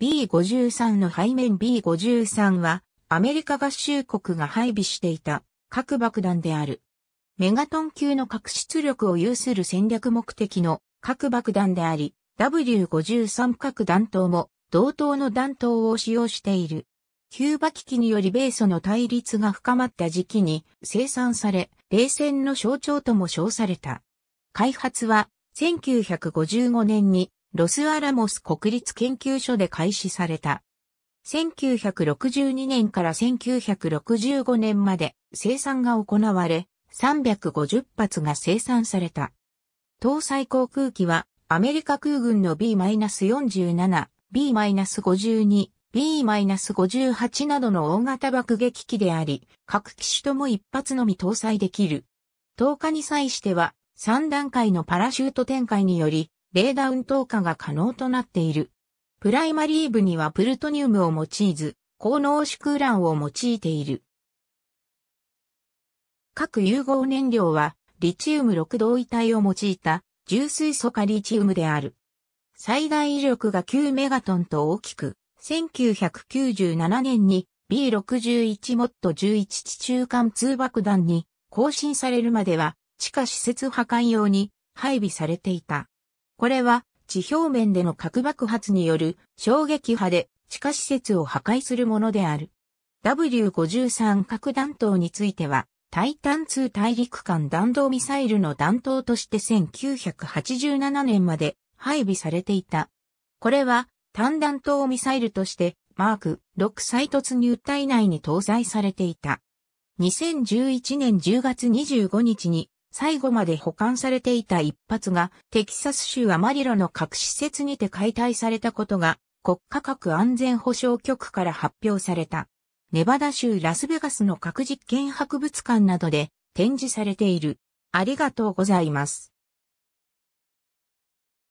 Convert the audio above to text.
B53 の背面 B53 は、アメリカ合衆国が配備していた核爆弾である。メガトン級の核出力を有する戦略目的の核爆弾であり、W53 核弾頭も同等の弾頭を使用している。キューバ危機により米ソの対立が深まった時期に生産され、冷戦の象徴とも称された。開発は1955年にロスアラモス国立研究所で開始された。1962年から1965年まで生産が行われ、350発が生産された。搭載航空機はアメリカ空軍の B-47、B-52、B-58 などの大型爆撃機であり、各機種とも一発のみ搭載できる。10日に際しては3段階のパラシュート展開によりレーダ運投下が可能となっている。プライマリー部にはプルトニウムを用いず、高濃縮ウランを用いている。各融合燃料は、リチウム6同位体を用いた、重水素化リチウムである。最大威力が9メガトンと大きく、1997年に B61 モット11地中間通爆弾に更新されるまでは地下施設破壊用に配備されていた。これは地表面での核爆発による衝撃波で地下施設を破壊するものである。W53 核弾頭については、タイタン2大陸間弾道ミサイルの弾頭として1987年まで配備されていた。これは単弾頭ミサイルとしてマーク6再突入体内に搭載されていた。2011年10月25日に最後まで保管されていた一発が、テキサス州アマリロの核施設にて解体されたことが、国家核安全保障局から発表された。ネバダ州ラスベガスの核実験博物館などで展示されている。ありがとうございます。